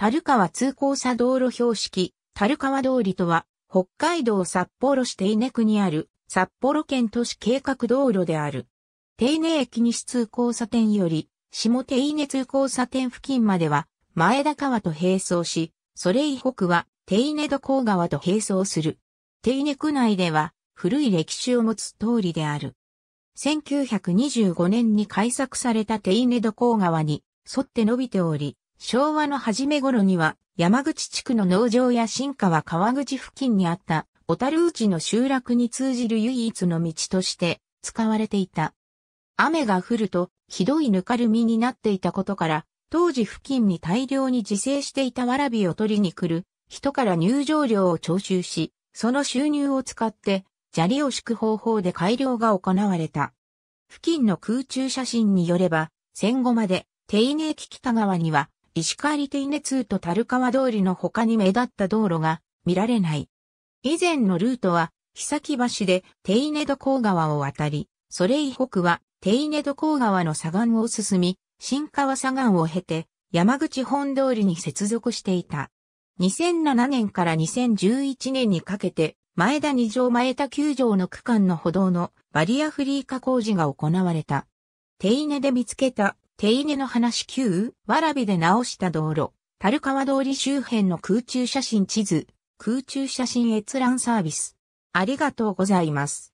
樽川通行車道路標識、樽川通りとは、北海道札幌市手稲区にある、札幌県都市計画道路である。手稲駅西通行差点より、下手稲通行差点付近までは、前田川と並走し、それ以北は、手稲戸港川と並走する。手稲区内では、古い歴史を持つ通りである。1925年に開削された手稲戸港川に沿って伸びており、昭和の初め頃には山口地区の農場や新川川口付近にあった小樽内の集落に通じる唯一の道として使われていた。雨が降るとひどいぬかるみになっていたことから当時付近に大量に自生していたわらびを取りに来る人から入場料を徴収し、その収入を使って砂利を敷く方法で改良が行われた。付近の空中写真によれば戦後まで手稲木北川には石狩手稲通と樽川通りの他に目立った道路が見られない。以前のルートは、木崎橋で手稲戸港川を渡り、それ以北は手稲戸港川の左岸を進み、新川左岸を経て山口本通りに接続していた。2007年から2011年にかけて、前田二条前田球場の区間の歩道のバリアフリー化工事が行われた。手稲で見つけた手稲の話9、わらびで直した道路、樽川通り周辺の空中写真地図、空中写真閲覧サービス。ありがとうございます。